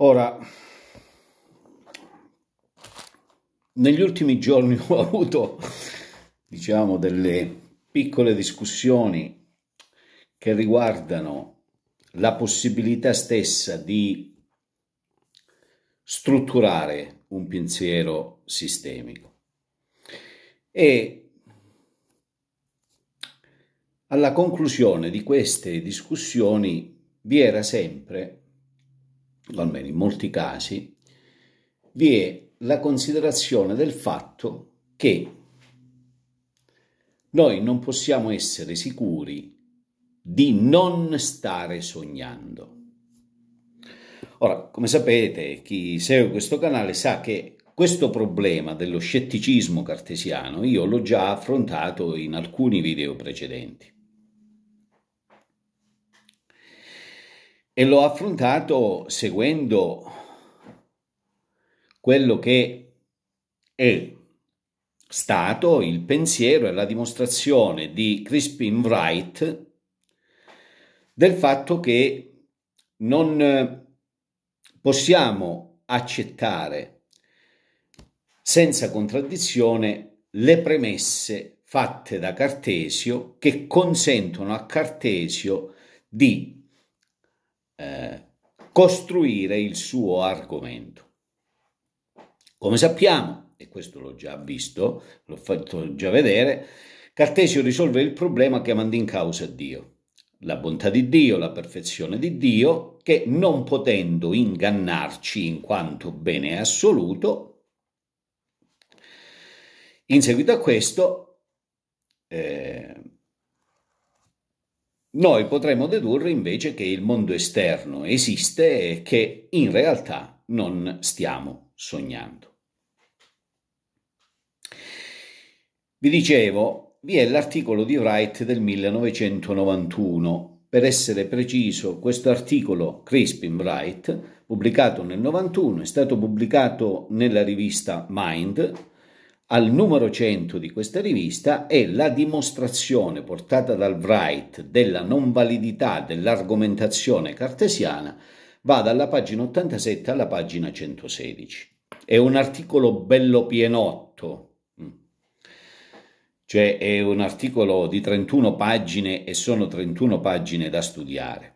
Ora, negli ultimi giorni ho avuto, diciamo, delle piccole discussioni che riguardano la possibilità stessa di strutturare un pensiero sistemico. E alla conclusione di queste discussioni vi era sempre almeno in molti casi, vi è la considerazione del fatto che noi non possiamo essere sicuri di non stare sognando. Ora, come sapete, chi segue questo canale sa che questo problema dello scetticismo cartesiano io l'ho già affrontato in alcuni video precedenti. e l'ho affrontato seguendo quello che è stato il pensiero e la dimostrazione di Crispin Wright del fatto che non eh, possiamo accettare senza contraddizione le premesse fatte da Cartesio che consentono a Cartesio di costruire il suo argomento. Come sappiamo, e questo l'ho già visto, l'ho fatto già vedere, Cartesio risolve il problema chiamando in causa Dio, la bontà di Dio, la perfezione di Dio, che non potendo ingannarci in quanto bene assoluto, in seguito a questo eh, noi potremmo dedurre invece che il mondo esterno esiste e che in realtà non stiamo sognando. Vi dicevo, vi è l'articolo di Wright del 1991. Per essere preciso, questo articolo Crispin Wright, pubblicato nel 91, è stato pubblicato nella rivista Mind, al numero 100 di questa rivista è la dimostrazione portata dal Wright della non validità dell'argomentazione cartesiana, va dalla pagina 87 alla pagina 116. È un articolo bello pienotto, mm. cioè è un articolo di 31 pagine e sono 31 pagine da studiare.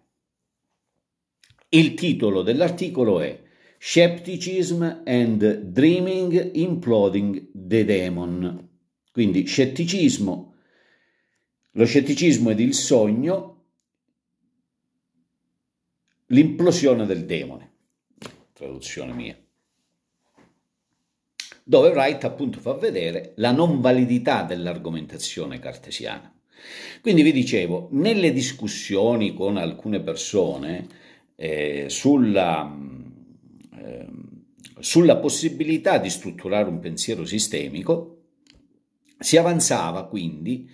Il titolo dell'articolo è Scepticism and Dreaming Imploding the Demon. Quindi scetticismo, lo scetticismo ed il sogno, l'implosione del demone, traduzione mia, dove Wright appunto fa vedere la non validità dell'argomentazione cartesiana. Quindi vi dicevo, nelle discussioni con alcune persone eh, sulla mm, Ehm, sulla possibilità di strutturare un pensiero sistemico, si avanzava quindi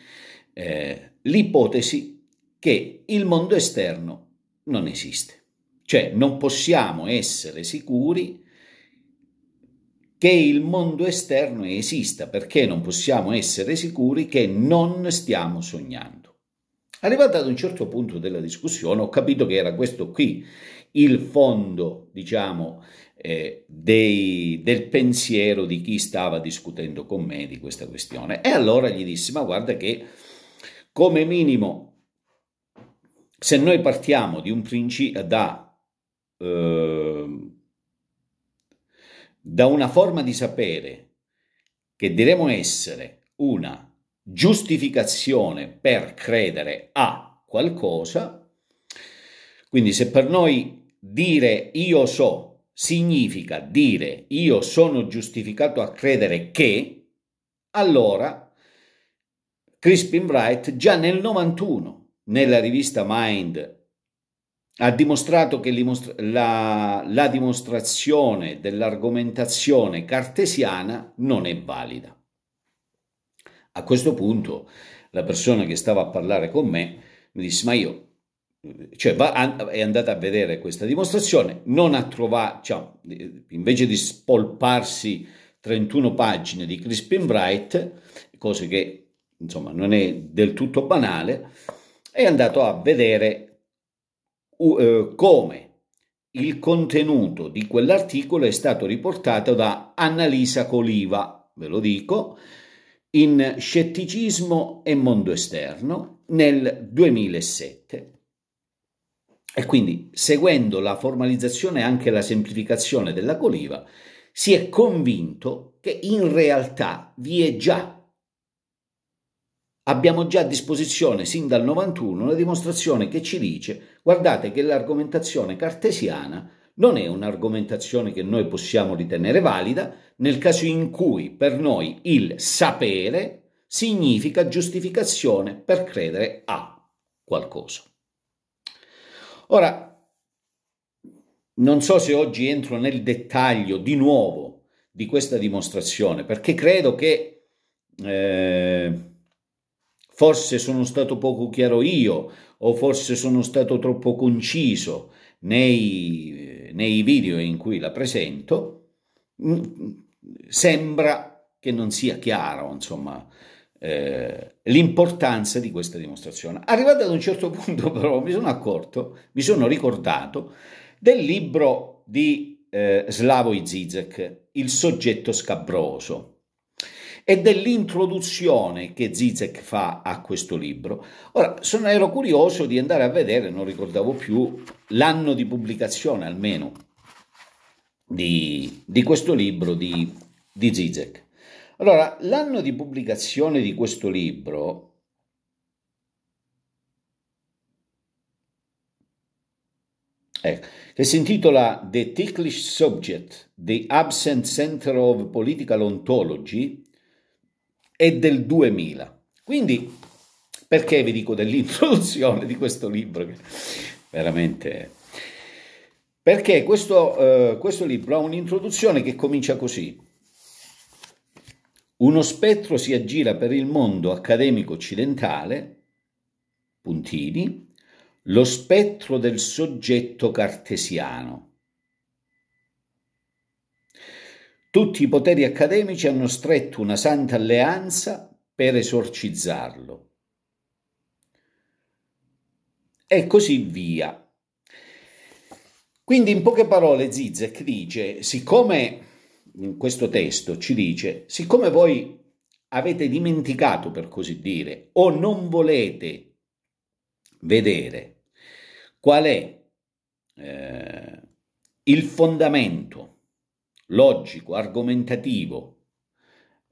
eh, l'ipotesi che il mondo esterno non esiste. Cioè non possiamo essere sicuri che il mondo esterno esista, perché non possiamo essere sicuri che non stiamo sognando. Arrivato ad un certo punto della discussione ho capito che era questo qui il fondo, diciamo, eh, dei, del pensiero di chi stava discutendo con me di questa questione. E allora gli dissi, ma guarda che come minimo, se noi partiamo di un principio da... Eh, da una forma di sapere che diremo essere una giustificazione per credere a qualcosa, quindi se per noi dire io so significa dire io sono giustificato a credere che, allora Crispin Wright già nel 91 nella rivista Mind ha dimostrato che la, la dimostrazione dell'argomentazione cartesiana non è valida. A questo punto la persona che stava a parlare con me mi disse ma io cioè va, è andata a vedere questa dimostrazione, non ha trovato, cioè, invece di spolparsi 31 pagine di Crispin Bright, cose che insomma non è del tutto banale, è andato a vedere uh, come il contenuto di quell'articolo è stato riportato da Annalisa Coliva, ve lo dico, in Scetticismo e Mondo Esterno nel 2007 e quindi, seguendo la formalizzazione e anche la semplificazione della coliva, si è convinto che in realtà vi è già Abbiamo già a disposizione sin dal 91 una dimostrazione che ci dice guardate che l'argomentazione cartesiana non è un'argomentazione che noi possiamo ritenere valida nel caso in cui per noi il sapere significa giustificazione per credere a qualcosa. Ora, non so se oggi entro nel dettaglio di nuovo di questa dimostrazione, perché credo che eh, forse sono stato poco chiaro io o forse sono stato troppo conciso nei, nei video in cui la presento, mm, mm, sembra che non sia chiaro, insomma, eh, l'importanza di questa dimostrazione. Arrivato ad un certo punto però mi sono accorto, mi sono ricordato del libro di eh, Slavoj Zizek, Il soggetto scabroso, e dell'introduzione che Zizek fa a questo libro. Ora, sono, ero curioso di andare a vedere, non ricordavo più, l'anno di pubblicazione almeno di, di questo libro di, di Zizek. Allora, l'anno di pubblicazione di questo libro Ecco, che si intitola The Ticklish Subject, The Absent Center of Political Ontology, è del 2000. Quindi, perché vi dico dell'introduzione di questo libro? Veramente... Perché questo, eh, questo libro ha un'introduzione che comincia così. Uno spettro si aggira per il mondo accademico occidentale, puntini, lo spettro del soggetto cartesiano. Tutti i poteri accademici hanno stretto una santa alleanza per esorcizzarlo. E così via. Quindi in poche parole Zizek dice, siccome in questo testo ci dice, siccome voi avete dimenticato, per così dire, o non volete vedere qual è eh, il fondamento logico, argomentativo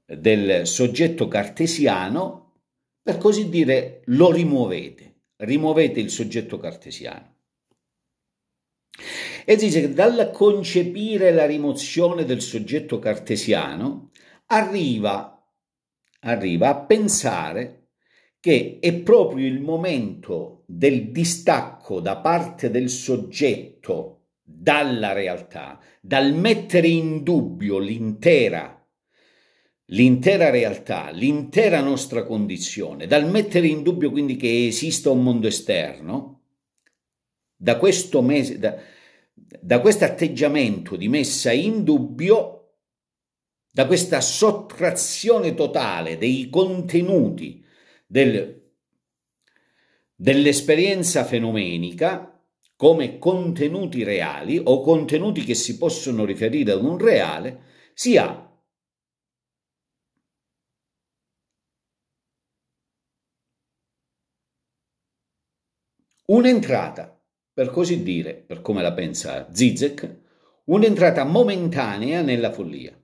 del soggetto cartesiano, per così dire, lo rimuovete, rimuovete il soggetto cartesiano. E dice che dal concepire la rimozione del soggetto cartesiano arriva, arriva a pensare che è proprio il momento del distacco da parte del soggetto dalla realtà, dal mettere in dubbio l'intera l'intera realtà, l'intera nostra condizione, dal mettere in dubbio quindi che esista un mondo esterno, da questo, mese, da, da questo atteggiamento di messa in dubbio, da questa sottrazione totale dei contenuti del, dell'esperienza fenomenica come contenuti reali o contenuti che si possono riferire ad un reale, si ha un'entrata per così dire, per come la pensa Zizek, un'entrata momentanea nella follia.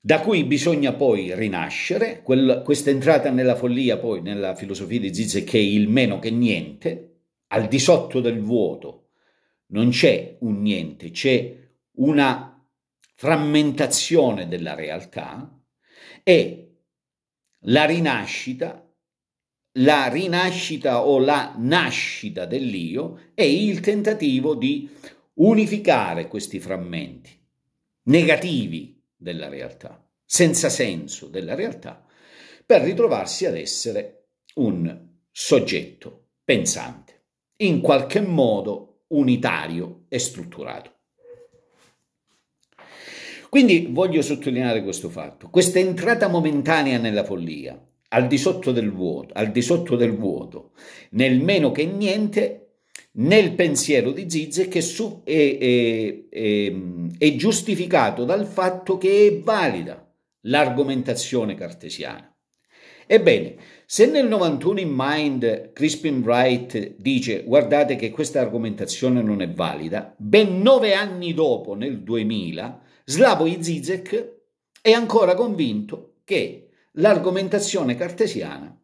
Da cui bisogna poi rinascere, questa entrata nella follia poi nella filosofia di Zizek è il meno che niente, al di sotto del vuoto non c'è un niente, c'è una frammentazione della realtà e la rinascita la rinascita o la nascita dell'io è il tentativo di unificare questi frammenti negativi della realtà, senza senso della realtà, per ritrovarsi ad essere un soggetto pensante, in qualche modo unitario e strutturato. Quindi voglio sottolineare questo fatto, questa entrata momentanea nella follia, al di sotto del vuoto, al di sotto del vuoto, nel meno che niente nel pensiero di Zizek che su, è, è, è, è giustificato dal fatto che è valida l'argomentazione cartesiana. Ebbene, se nel 91 in Mind Crispin Wright dice guardate che questa argomentazione non è valida, ben nove anni dopo, nel 2000, Slavoj Zizek è ancora convinto che l'argomentazione cartesiana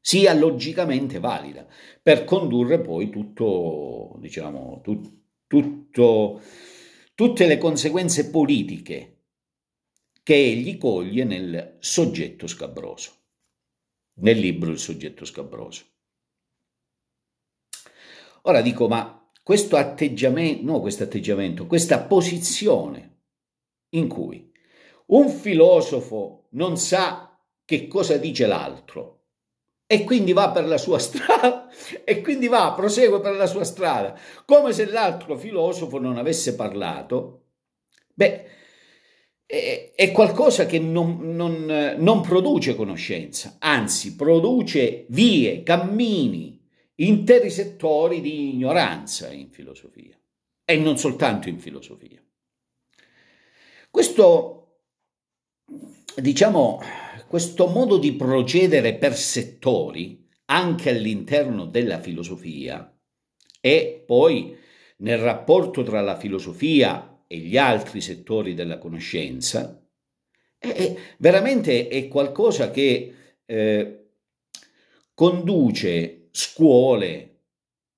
sia logicamente valida per condurre poi tutto, diciamo, tu, tutto, tutte le conseguenze politiche che egli coglie nel soggetto scabroso, nel libro Il soggetto scabroso. Ora dico, ma questo atteggiamento, no questo atteggiamento, questa posizione in cui un filosofo non sa che cosa dice l'altro e quindi va per la sua strada e quindi va, prosegue per la sua strada, come se l'altro filosofo non avesse parlato. Beh, è, è qualcosa che non, non, non produce conoscenza, anzi produce vie, cammini, interi settori di ignoranza in filosofia e non soltanto in filosofia. Questo diciamo, questo modo di procedere per settori, anche all'interno della filosofia, e poi nel rapporto tra la filosofia e gli altri settori della conoscenza, è, veramente è qualcosa che eh, conduce scuole,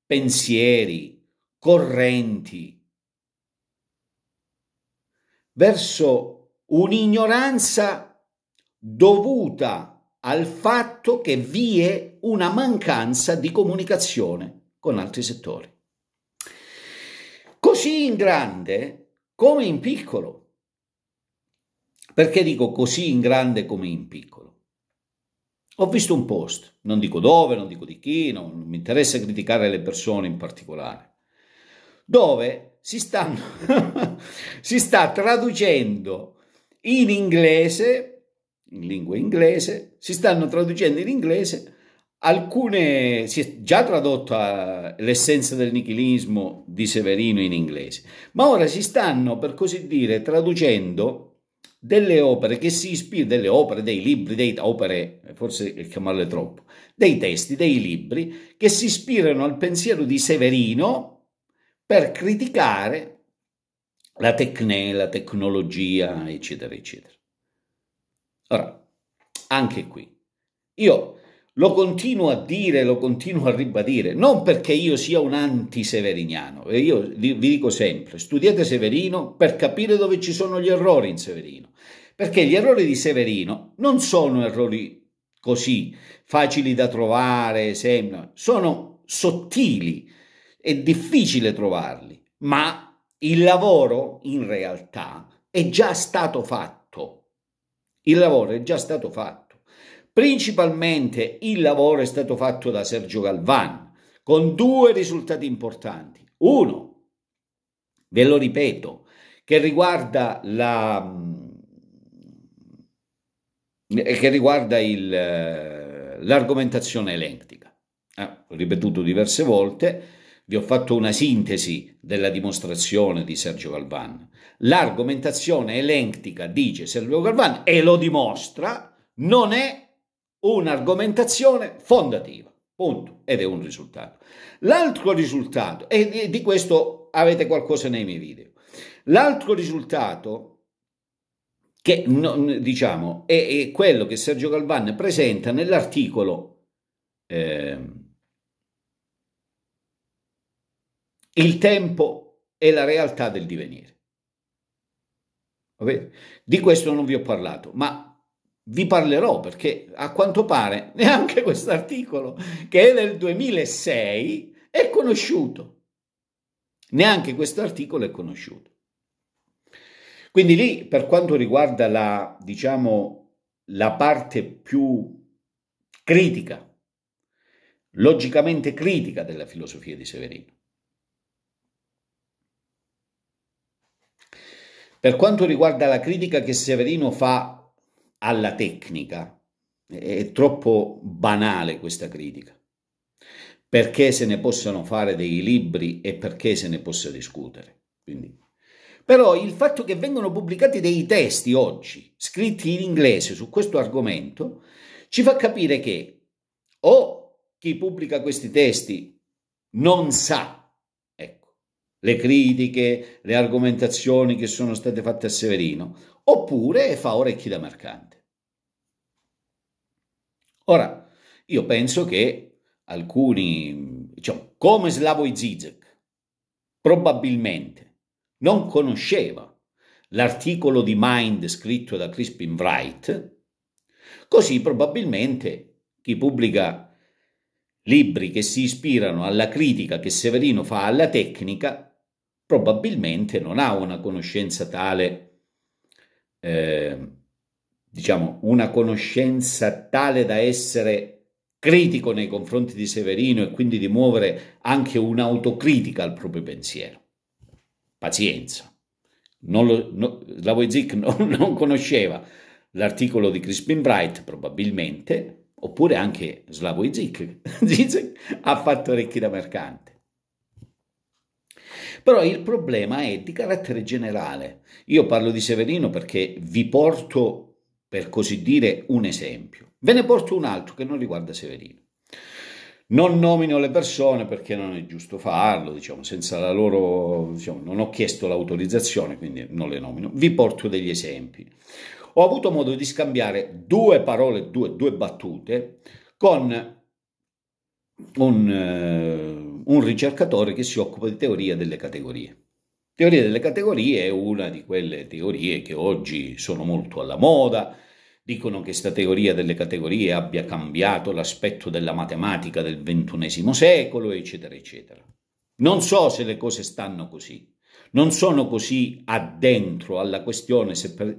pensieri, correnti verso un'ignoranza dovuta al fatto che vi è una mancanza di comunicazione con altri settori. Così in grande come in piccolo. Perché dico così in grande come in piccolo? Ho visto un post, non dico dove, non dico di chi, non, mi interessa criticare le persone in particolare, dove si, stanno, si sta traducendo in inglese, in lingua inglese, si stanno traducendo in inglese alcune, si è già tradotto eh, l'essenza del nichilismo di Severino in inglese, ma ora si stanno per così dire traducendo delle opere che si ispirano, delle opere, dei libri, dei opere, forse chiamarle troppo, dei testi, dei libri che si ispirano al pensiero di Severino per criticare la tecne, la tecnologia, eccetera, eccetera. Ora, anche qui, io lo continuo a dire, lo continuo a ribadire, non perché io sia un anti-severiniano, io vi dico sempre, studiate Severino per capire dove ci sono gli errori in Severino, perché gli errori di Severino non sono errori così facili da trovare, sono sottili, è difficile trovarli, ma il lavoro in realtà è già stato fatto. Il lavoro è già stato fatto. Principalmente il lavoro è stato fatto da Sergio Galvan con due risultati importanti. Uno, ve lo ripeto, che riguarda la mm, eh, che riguarda il, eh, l'argomentazione elettrica. Eh, ripetuto diverse volte, vi ho fatto una sintesi della dimostrazione di Sergio Galvan. L'argomentazione elentica, dice Sergio Galvan, e lo dimostra, non è un'argomentazione fondativa. Punto. Ed è un risultato. L'altro risultato, e di questo avete qualcosa nei miei video, l'altro risultato che diciamo è, è quello che Sergio Galvan presenta nell'articolo eh, Il tempo è la realtà del divenire. Di questo non vi ho parlato, ma vi parlerò perché a quanto pare neanche questo articolo, che è del 2006, è conosciuto. Neanche questo articolo è conosciuto. Quindi lì, per quanto riguarda la, diciamo, la parte più critica, logicamente critica della filosofia di Severino, Per quanto riguarda la critica che Severino fa alla tecnica, è troppo banale questa critica, perché se ne possano fare dei libri e perché se ne possa discutere. Quindi. Però il fatto che vengano pubblicati dei testi oggi, scritti in inglese su questo argomento, ci fa capire che o chi pubblica questi testi non sa le critiche, le argomentazioni che sono state fatte a Severino, oppure fa orecchi da mercante. Ora, io penso che alcuni, diciamo, come Slavoj Zizek, probabilmente non conosceva l'articolo di Mind scritto da Crispin Wright, così probabilmente chi pubblica libri che si ispirano alla critica che Severino fa alla tecnica probabilmente non ha una conoscenza tale, eh, diciamo, una conoscenza tale da essere critico nei confronti di Severino e quindi di muovere anche un'autocritica al proprio pensiero. Pazienza. Non lo, no, Lavoisic non, non conosceva l'articolo di Crispin Bright, probabilmente, oppure anche Slavoj Zizek ha fatto orecchi da mercante. Però il problema è di carattere generale. Io parlo di Severino perché vi porto, per così dire, un esempio. Ve ne porto un altro che non riguarda Severino. Non nomino le persone perché non è giusto farlo, diciamo, senza la loro, diciamo, non ho chiesto l'autorizzazione, quindi non le nomino. Vi porto degli esempi. Ho avuto modo di scambiare due parole, due, due battute con un... Eh, un ricercatore che si occupa di teoria delle categorie. Teoria delle categorie è una di quelle teorie che oggi sono molto alla moda, dicono che questa teoria delle categorie abbia cambiato l'aspetto della matematica del XXI secolo, eccetera, eccetera. Non so se le cose stanno così, non sono così addentro alla questione per,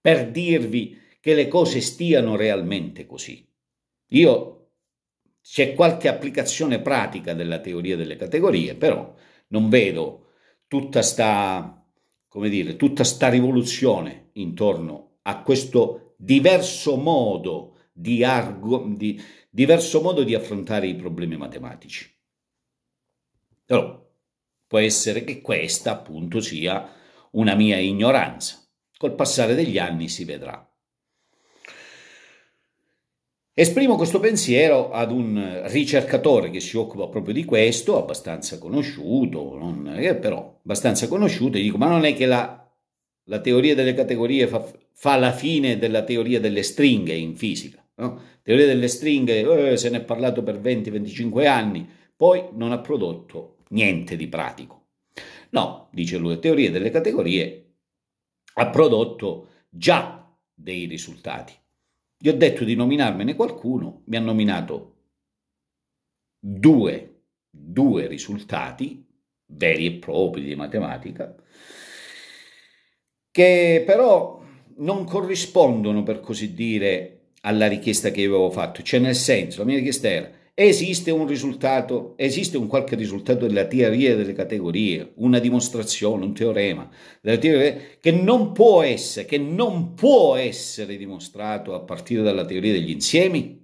per dirvi che le cose stiano realmente così. Io c'è qualche applicazione pratica della teoria delle categorie, però non vedo tutta sta, come dire, tutta sta rivoluzione intorno a questo diverso modo di, argo, di, diverso modo di affrontare i problemi matematici. Però può essere che questa appunto sia una mia ignoranza. Col passare degli anni si vedrà. Esprimo questo pensiero ad un ricercatore che si occupa proprio di questo, abbastanza conosciuto, non, però abbastanza conosciuto, e dico, ma non è che la, la teoria delle categorie fa, fa, la fine della teoria delle stringhe in fisica? No? Teoria delle stringhe, eh, se ne è parlato per 20-25 anni, poi non ha prodotto niente di pratico. No, dice lui, la teoria delle categorie ha prodotto già dei risultati. Gli ho detto di nominarmene qualcuno, mi ha nominato due, due risultati veri e propri di matematica, che però non corrispondono, per così dire, alla richiesta che avevo fatto. Cioè, nel senso, la mia richiesta era Esiste un risultato, esiste un qualche risultato della teoria delle categorie, una dimostrazione, un teorema della teoria che non può essere, che non può essere dimostrato a partire dalla teoria degli insiemi?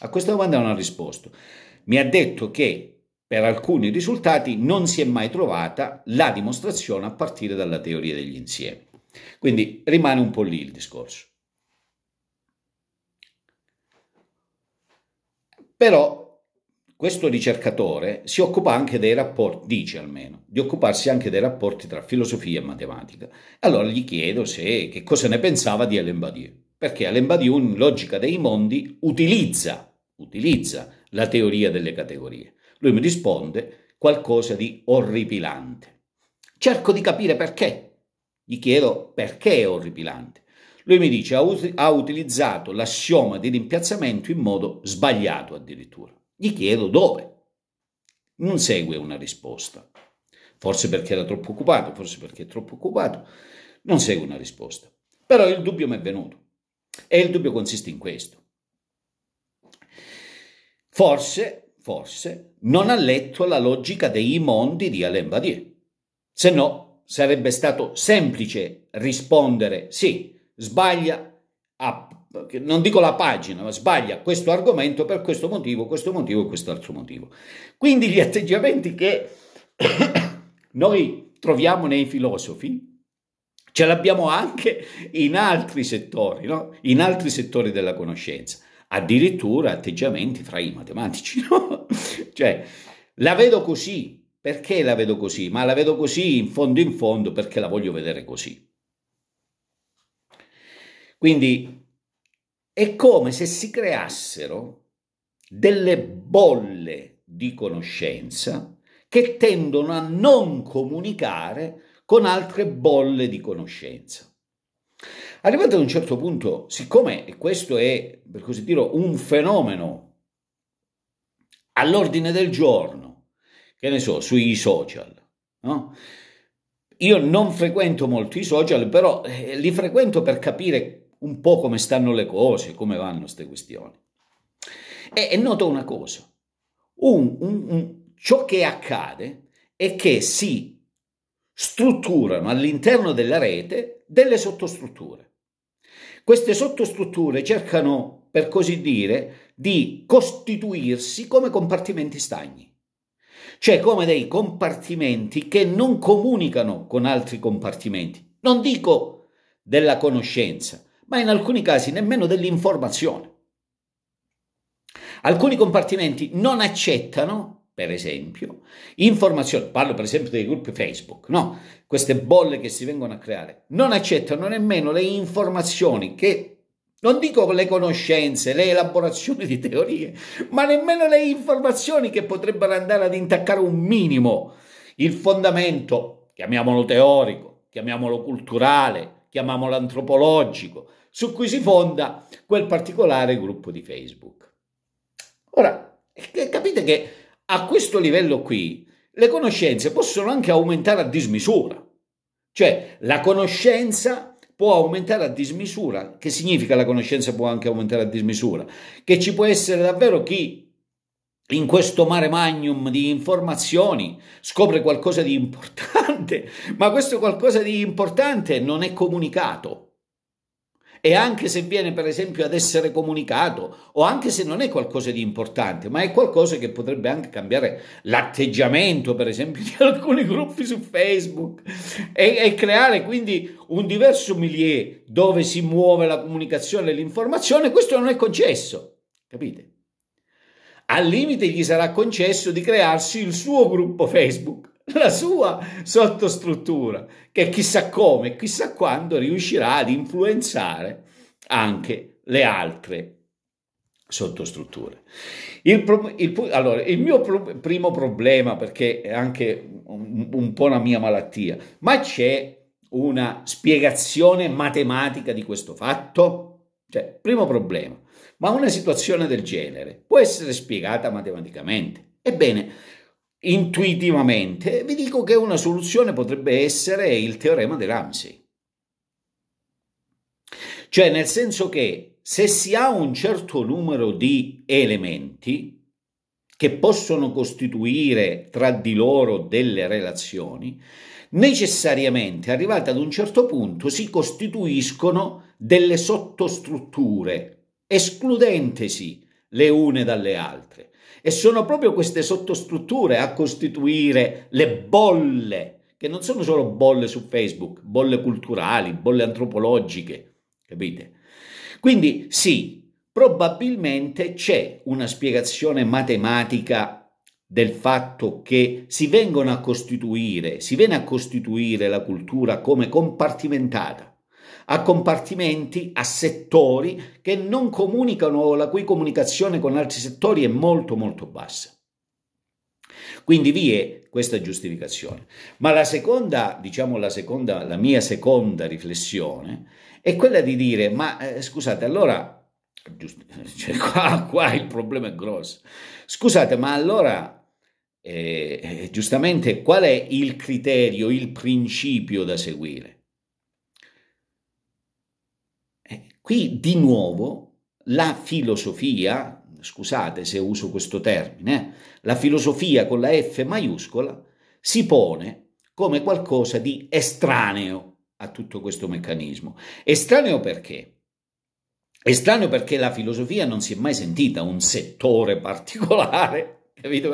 A questa domanda non ha risposto. Mi ha detto che per alcuni risultati non si è mai trovata la dimostrazione a partire dalla teoria degli insiemi. Quindi rimane un po' lì il discorso. Però questo ricercatore si occupa anche dei rapporti, dice almeno, di occuparsi anche dei rapporti tra filosofia e matematica. Allora gli chiedo se, che cosa ne pensava di Alain Badiou, perché Alain Badiou in Logica dei Mondi utilizza, utilizza la teoria delle categorie. Lui mi risponde qualcosa di orripilante. Cerco di capire perché. Gli chiedo perché è orripilante. Lui mi dice ha utilizzato l'assioma di rimpiazzamento in modo sbagliato addirittura. Gli chiedo dove. Non segue una risposta. Forse perché era troppo occupato, forse perché è troppo occupato. Non segue una risposta. Però il dubbio mi è venuto. E il dubbio consiste in questo. Forse, forse, non ha letto la logica dei mondi di Alain Badier. Se no, sarebbe stato semplice rispondere sì, sbaglia, non dico la pagina, ma sbaglia questo argomento per questo motivo, questo motivo e quest'altro motivo. Quindi gli atteggiamenti che noi troviamo nei filosofi ce l'abbiamo anche in altri settori, no? in altri settori della conoscenza, addirittura atteggiamenti fra i matematici. No? cioè, la vedo così, perché la vedo così? Ma la vedo così in fondo in fondo perché la voglio vedere così. Quindi è come se si creassero delle bolle di conoscenza che tendono a non comunicare con altre bolle di conoscenza. Arrivato ad un certo punto, siccome questo è, per così dire, un fenomeno all'ordine del giorno, che ne so, sui social, no? Io non frequento molto i social, però eh, li frequento per capire un po' come stanno le cose, come vanno queste questioni. E, e noto una cosa, un, un, un, ciò che accade è che si strutturano all'interno della rete delle sottostrutture. Queste sottostrutture cercano, per così dire, di costituirsi come compartimenti stagni, cioè come dei compartimenti che non comunicano con altri compartimenti. Non dico della conoscenza, ma in alcuni casi nemmeno dell'informazione. Alcuni compartimenti non accettano, per esempio, informazioni, parlo per esempio dei gruppi Facebook, no? queste bolle che si vengono a creare, non accettano nemmeno le informazioni che, non dico le conoscenze, le elaborazioni di teorie, ma nemmeno le informazioni che potrebbero andare ad intaccare un minimo il fondamento, chiamiamolo teorico, chiamiamolo culturale, chiamiamolo antropologico, su cui si fonda quel particolare gruppo di Facebook. Ora, eh, capite che a questo livello qui le conoscenze possono anche aumentare a dismisura, cioè la conoscenza può aumentare a dismisura, che significa la conoscenza può anche aumentare a dismisura, che ci può essere davvero chi in questo mare magnum di informazioni scopre qualcosa di importante, ma questo qualcosa di importante non è comunicato. E anche se viene per esempio ad essere comunicato, o anche se non è qualcosa di importante, ma è qualcosa che potrebbe anche cambiare l'atteggiamento per esempio di alcuni gruppi su Facebook e, e creare quindi un diverso milieu dove si muove la comunicazione e l'informazione, questo non è concesso, capite? Al limite gli sarà concesso di crearsi il suo gruppo Facebook, la sua sottostruttura, che chissà come, chissà quando riuscirà ad influenzare anche le altre sottostrutture. Il, pro, il, allora, il mio pro, primo problema, perché è anche un, un po' una mia malattia, ma c'è una spiegazione matematica di questo fatto? Cioè, primo problema, ma una situazione del genere può essere spiegata matematicamente. Ebbene, intuitivamente vi dico che una soluzione potrebbe essere il teorema di Ramsey. Cioè, nel senso che se si ha un certo numero di elementi che possono costituire tra di loro delle relazioni, necessariamente arrivati ad un certo punto si costituiscono delle sottostrutture escludentesi le une dalle altre. E sono proprio queste sottostrutture a costituire le bolle, che non sono solo bolle su Facebook, bolle culturali, bolle antropologiche, capite? Quindi sì, probabilmente c'è una spiegazione matematica del fatto che si vengono a costituire, si viene a costituire la cultura come compartimentata a compartimenti, a settori che non comunicano, la cui comunicazione con altri settori è molto molto bassa. Quindi vi è questa giustificazione. Ma la seconda, diciamo la seconda, la mia seconda riflessione è quella di dire, ma eh, scusate, allora Giusto, cioè qua, qua, il problema è grosso. Scusate, ma allora eh, eh giustamente qual è il criterio, il principio da seguire? Qui di nuovo la filosofia, scusate se uso questo termine, eh, la filosofia con la F maiuscola si pone come qualcosa di estraneo a tutto questo meccanismo. Estraneo perché? Estraneo perché la filosofia non si è mai sentita un settore particolare, capito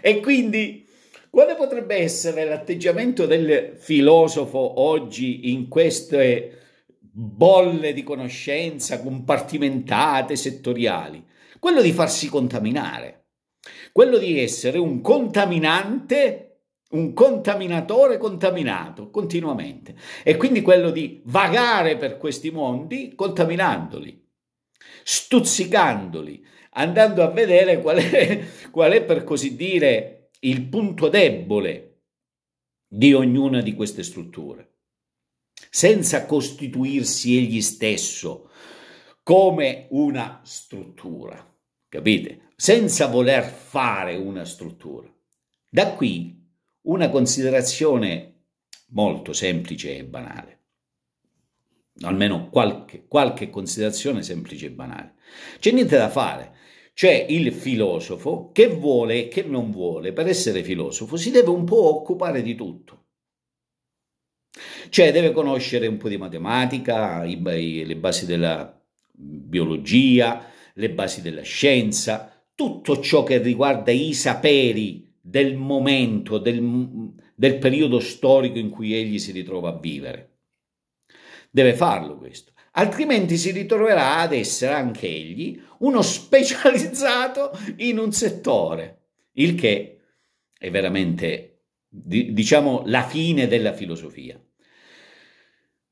E quindi quale potrebbe essere l'atteggiamento del filosofo oggi in queste bolle di conoscenza compartimentate, settoriali, quello di farsi contaminare, quello di essere un contaminante, un contaminatore contaminato continuamente e quindi quello di vagare per questi mondi contaminandoli, stuzzicandoli, andando a vedere qual è, qual è per così dire il punto debole di ognuna di queste strutture senza costituirsi egli stesso come una struttura, capite? Senza voler fare una struttura. Da qui una considerazione molto semplice e banale, almeno qualche, qualche considerazione semplice e banale. C'è niente da fare, c'è il filosofo che vuole e che non vuole, per essere filosofo si deve un po' occupare di tutto. Cioè deve conoscere un po' di matematica, i, i, le basi della biologia, le basi della scienza, tutto ciò che riguarda i saperi del momento, del, del periodo storico in cui egli si ritrova a vivere. Deve farlo questo, altrimenti si ritroverà ad essere anche egli uno specializzato in un settore, il che è veramente di, diciamo, la fine della filosofia.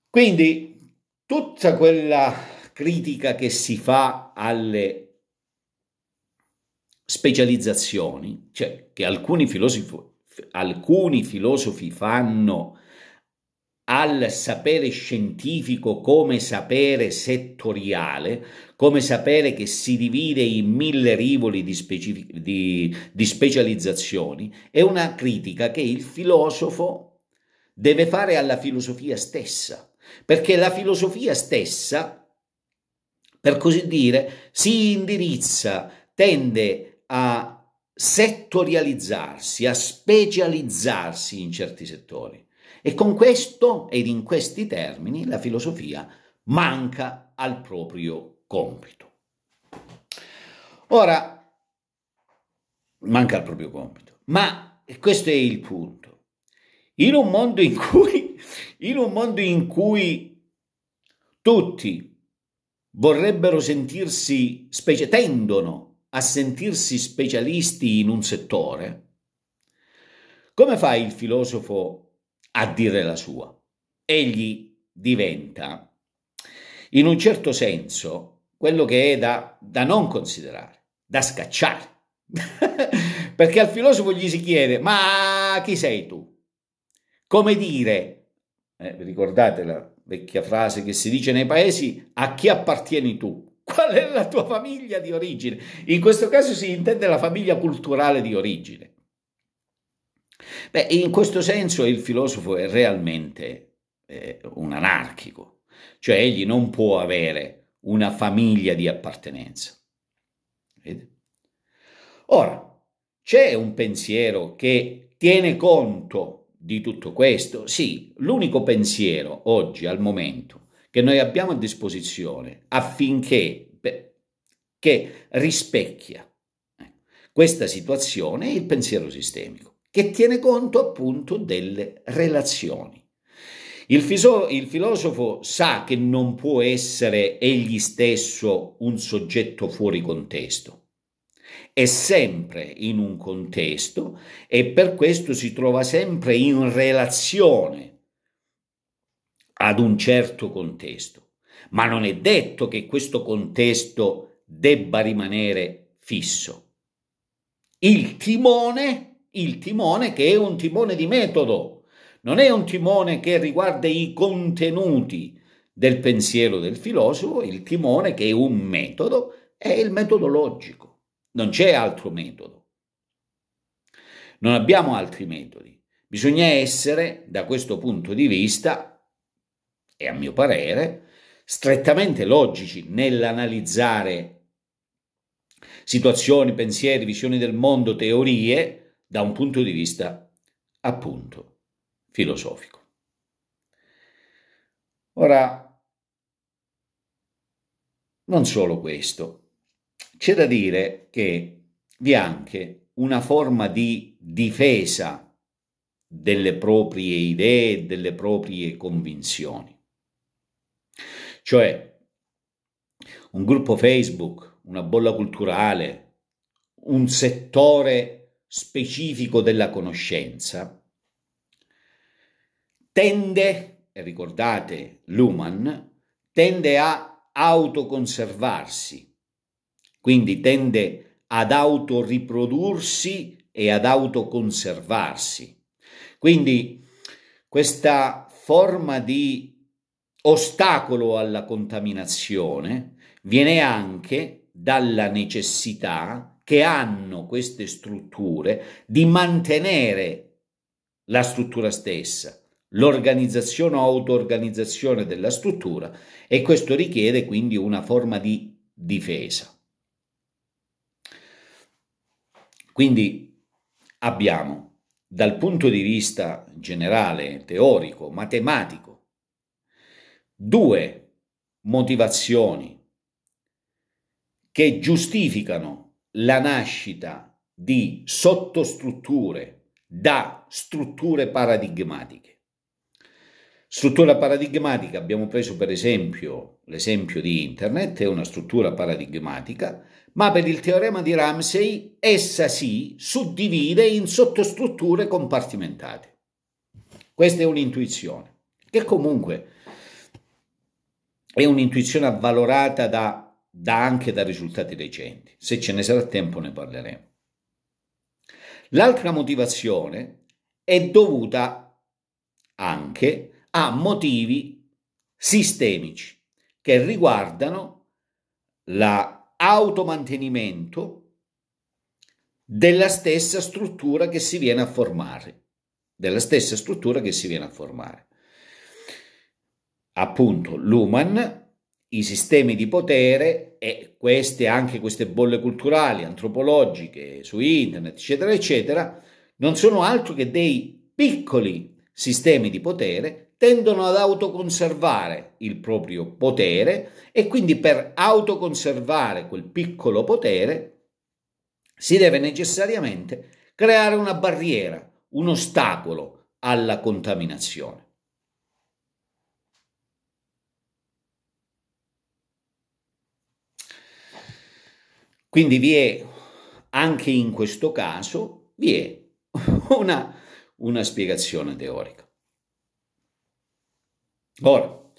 Quindi tutta quella critica che si fa alle specializzazioni, cioè che alcuni filosofi, alcuni filosofi fanno al sapere scientifico come sapere settoriale, come sapere che si divide in mille rivoli di, specific- di, di specializzazioni, è una critica che il filosofo deve fare alla filosofia stessa, perché la filosofia stessa, per così dire, si indirizza, tende a settorializzarsi, a specializzarsi in certi settori. E con questo ed in questi termini la filosofia manca al proprio compito. Ora, manca al proprio compito, ma questo è il punto. In un mondo in cui, in un mondo in cui tutti vorrebbero sentirsi, specie, tendono a sentirsi specialisti in un settore, come fa il filosofo a dire la sua. Egli diventa, in un certo senso, quello che è da, da non considerare, da scacciare. Perché al filosofo gli si chiede, ma chi sei tu? Come dire, eh, ricordate la vecchia frase che si dice nei paesi, a chi appartieni tu? Qual è la tua famiglia di origine? In questo caso si intende la famiglia culturale di origine. Beh, in questo senso il filosofo è realmente eh, un anarchico, cioè egli non può avere una famiglia di appartenenza. Vede? Ora, c'è un pensiero che tiene conto di tutto questo? Sì, l'unico pensiero oggi, al momento, che noi abbiamo a disposizione affinché beh, che rispecchia eh, questa situazione è il pensiero sistemico che tiene conto appunto delle relazioni. Il, fiso- il, filosofo sa che non può essere egli stesso un soggetto fuori contesto. È sempre in un contesto e per questo si trova sempre in relazione ad un certo contesto, ma non è detto che questo contesto debba rimanere fisso. Il timone il timone che è un timone di metodo, non è un timone che riguarda i contenuti del pensiero del filosofo, il timone che è un metodo è il metodologico, non c'è altro metodo. Non abbiamo altri metodi. Bisogna essere, da questo punto di vista, e a mio parere, strettamente logici nell'analizzare situazioni, pensieri, visioni del mondo, teorie, da un punto di vista appunto filosofico. Ora, non solo questo, c'è da dire che vi è anche una forma di difesa delle proprie idee, delle proprie convinzioni. Cioè, un gruppo Facebook, una bolla culturale, un settore specifico della conoscenza, tende, ricordate Luhmann, tende a autoconservarsi, quindi tende ad autoriprodursi e ad autoconservarsi. Quindi questa forma di ostacolo alla contaminazione viene anche dalla necessità che hanno queste strutture di mantenere la struttura stessa, l'organizzazione o auto-organizzazione della struttura e questo richiede quindi una forma di difesa. Quindi abbiamo dal punto di vista generale, teorico, matematico, due motivazioni che giustificano la nascita di sottostrutture da strutture paradigmatiche. Struttura paradigmatica, abbiamo preso per esempio l'esempio di Internet, è una struttura paradigmatica, ma per il teorema di Ramsey essa si suddivide in sottostrutture compartimentate. Questa è un'intuizione, che comunque è un'intuizione avvalorata da da anche da risultati recenti. Se ce ne sarà tempo ne parleremo. L'altra motivazione è dovuta anche a motivi sistemici che riguardano l'automantenimento della stessa struttura che si viene a formare, della stessa struttura che si viene a formare. Appunto, Luhmann i sistemi di potere e queste, anche queste bolle culturali, antropologiche, su internet, eccetera, eccetera, non sono altro che dei piccoli sistemi di potere, tendono ad autoconservare il proprio potere e quindi per autoconservare quel piccolo potere si deve necessariamente creare una barriera, un ostacolo alla contaminazione. Quindi vi è, anche in questo caso, vi è una, una spiegazione teorica. Ora,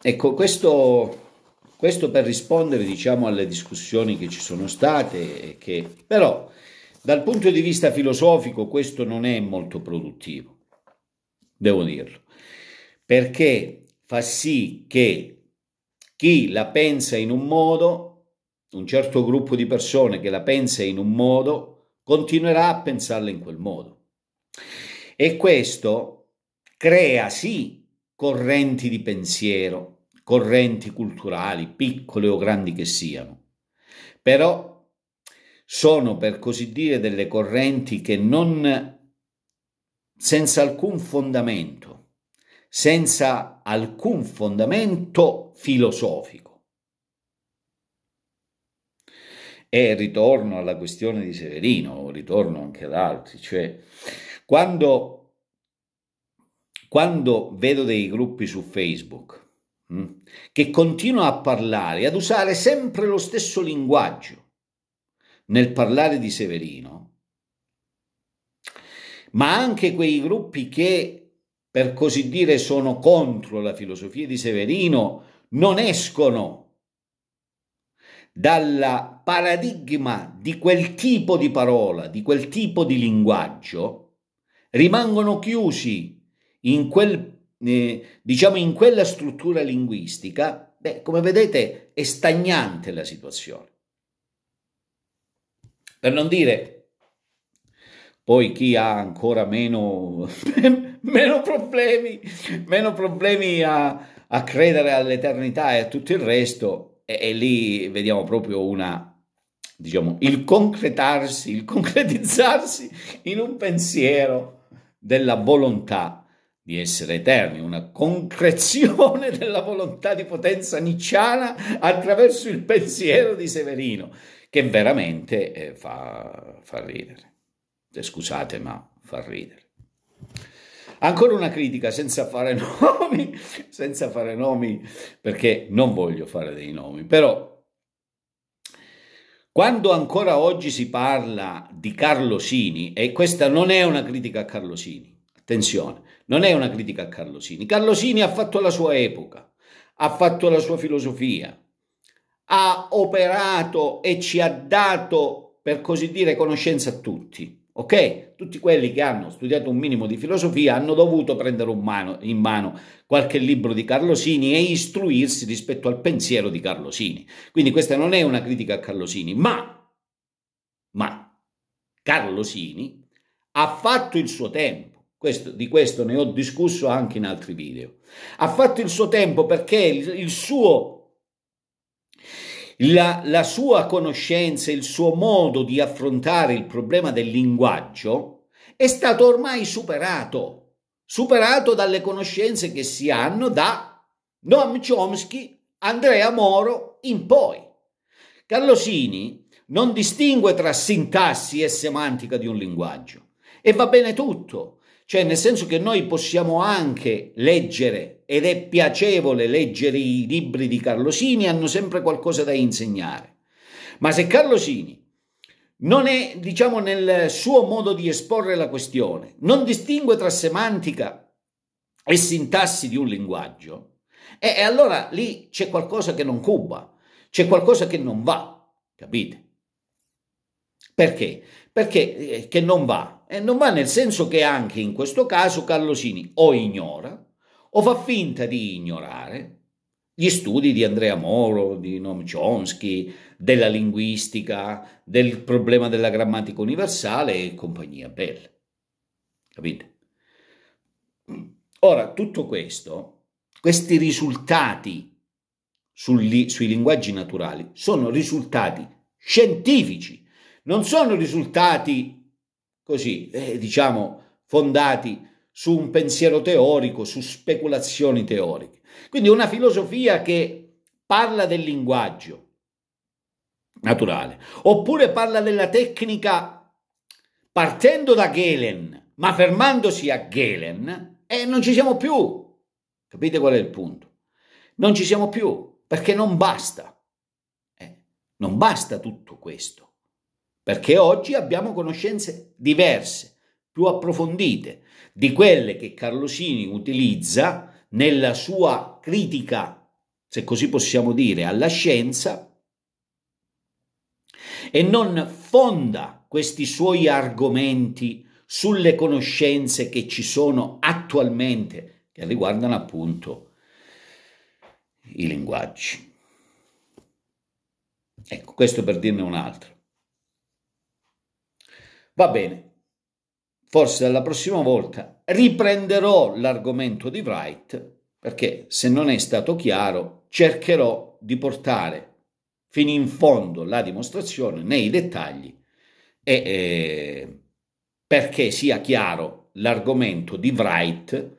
ecco, questo, questo per rispondere, diciamo, alle discussioni che ci sono state, che, però dal punto di vista filosofico questo non è molto produttivo, devo dirlo, perché fa sì che chi la pensa in un modo un certo gruppo di persone che la pensa in un modo continuerà a pensarla in quel modo. E questo crea sì correnti di pensiero, correnti culturali, piccole o grandi che siano, però sono per così dire delle correnti che non senza alcun fondamento, senza alcun fondamento filosofico E ritorno alla questione di Severino, ritorno anche ad altri, cioè quando, quando vedo dei gruppi su Facebook mh, mm, che continuano a parlare, ad usare sempre lo stesso linguaggio nel parlare di Severino, ma anche quei gruppi che, per così dire, sono contro la filosofia di Severino, non escono dal paradigma di quel tipo di parola, di quel tipo di linguaggio, rimangono chiusi in, quel, eh, diciamo in quella struttura linguistica, beh, come vedete è stagnante la situazione. Per non dire poi chi ha ancora meno, meno problemi, meno problemi a, a credere all'eternità e a tutto il resto, e, e lì vediamo proprio una diciamo, il concretarsi, il concretizzarsi in un pensiero della volontà di essere eterni, una concrezione della volontà di potenza nicciana attraverso il pensiero di Severino, che veramente eh, fa, fa ridere. Eh, scusate, ma fa ridere. Ancora una critica senza fare nomi, senza fare nomi, perché non voglio fare dei nomi, però quando ancora oggi si parla di Carlo Sini, e questa non è una critica a Carlo Sini, attenzione, non è una critica a Carlo Sini, Carlo Sini ha fatto la sua epoca, ha fatto la sua filosofia, ha operato e ci ha dato, per così dire, conoscenza a tutti. Ok? Tutti quelli che hanno studiato un minimo di filosofia hanno dovuto prendere in mano qualche libro di Carlosini e istruirsi rispetto al pensiero di Carlosini. Quindi questa non è una critica a Carlosini, ma, ma Carlosini ha fatto il suo tempo. Questo, di questo ne ho discusso anche in altri video. Ha fatto il suo tempo perché il, il suo la, la sua conoscenza, il suo modo di affrontare il problema del linguaggio è stato ormai superato, superato dalle conoscenze che si hanno da Noam Chomsky, Andrea Moro in poi. Carlosini non distingue tra sintassi e semantica di un linguaggio e va bene tutto. Cioè, nel senso che noi possiamo anche leggere, ed è piacevole leggere i libri di Carlosini, hanno sempre qualcosa da insegnare. Ma se Carlosini non è, diciamo, nel suo modo di esporre la questione, non distingue tra semantica e sintassi di un linguaggio, e, allora lì c'è qualcosa che non cuba, c'è qualcosa che non va, capite? Perché? Perché eh, che non va? E eh, non va nel senso che anche in questo caso Carlosini o ignora o fa finta di ignorare gli studi di Andrea Moro, di Noam Chomsky, della linguistica, del problema della grammatica universale e compagnia bella. Capite? Ora, tutto questo, questi risultati sui, sui linguaggi naturali sono risultati scientifici, non sono risultati così, eh, diciamo, fondati su un pensiero teorico, su speculazioni teoriche. Quindi una filosofia che parla del linguaggio naturale, oppure parla della tecnica partendo da Galen, ma fermandosi a Galen, e eh, non ci siamo più. Capite qual è il punto? Non ci siamo più, perché non basta. Eh, non basta tutto questo perché oggi abbiamo conoscenze diverse, più approfondite, di quelle che Carlosini utilizza nella sua critica, se così possiamo dire, alla scienza e non fonda questi suoi argomenti sulle conoscenze che ci sono attualmente, che riguardano appunto i linguaggi. Ecco, questo per dirne un altro. Va bene, forse la prossima volta riprenderò l'argomento di Wright perché se non è stato chiaro cercherò di portare fino in fondo la dimostrazione nei dettagli e eh, perché sia chiaro l'argomento di Wright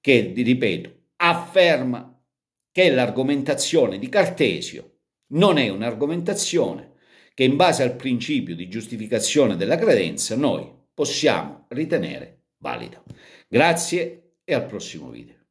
che, ripeto, afferma che l'argomentazione di Cartesio non è un'argomentazione che in base al principio di giustificazione della credenza noi possiamo ritenere valida. Grazie e al prossimo video.